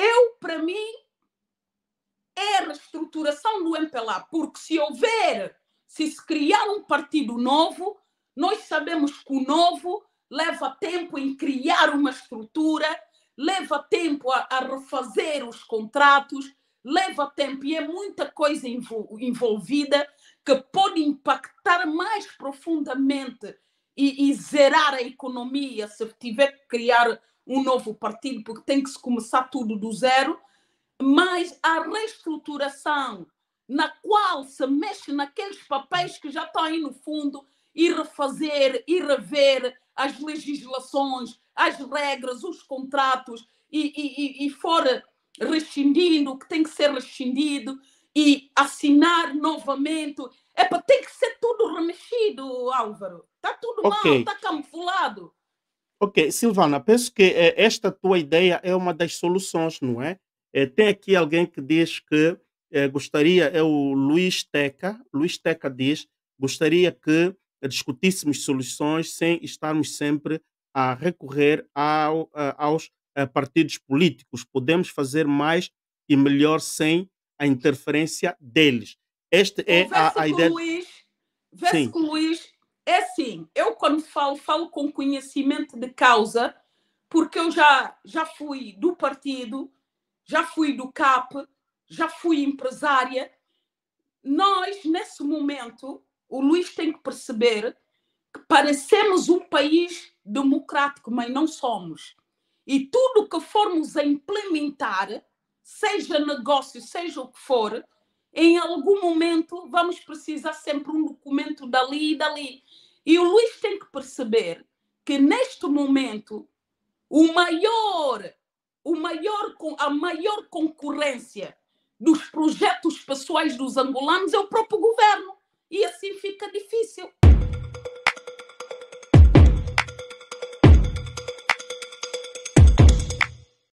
Eu, para mim, é a reestruturação do MPLA, porque se houver, se se criar um partido novo, nós sabemos que o novo leva tempo em criar uma estrutura, leva tempo a, a refazer os contratos, leva tempo e é muita coisa envolvida que pode impactar mais profundamente e, e zerar a economia se tiver que criar um novo partido, porque tem que se começar tudo do zero, mas a reestruturação na qual se mexe naqueles papéis que já estão aí no fundo e refazer e rever as legislações, as regras, os contratos e, e, e fora rescindindo o que tem que ser rescindido e assinar novamente. Epa, tem que ser tudo remexido, Álvaro. Está tudo okay. mal, está camuflado. Ok, Silvana, penso que eh, esta tua ideia é uma das soluções, não é? Eh, tem aqui alguém que diz que eh, gostaria, é o Luiz Teca, Luiz Teca diz, gostaria que discutíssemos soluções sem estarmos sempre a recorrer ao, a, aos a partidos políticos. Podemos fazer mais e melhor sem a interferência deles. Esta é a, a ideia. Luiz, Vê-se com o Luiz é assim, eu quando falo, falo com conhecimento de causa, porque eu já, já fui do partido, já fui do CAP, já fui empresária. Nós, nesse momento, o Luís tem que perceber que parecemos um país democrático, mas não somos. E tudo que formos a implementar, seja negócio, seja o que for, em algum momento vamos precisar sempre um documento dali e dali. E o Luiz tem que perceber que neste momento o maior, o maior, a maior concorrência dos projetos pessoais dos angolanos é o próprio governo. E assim fica difícil.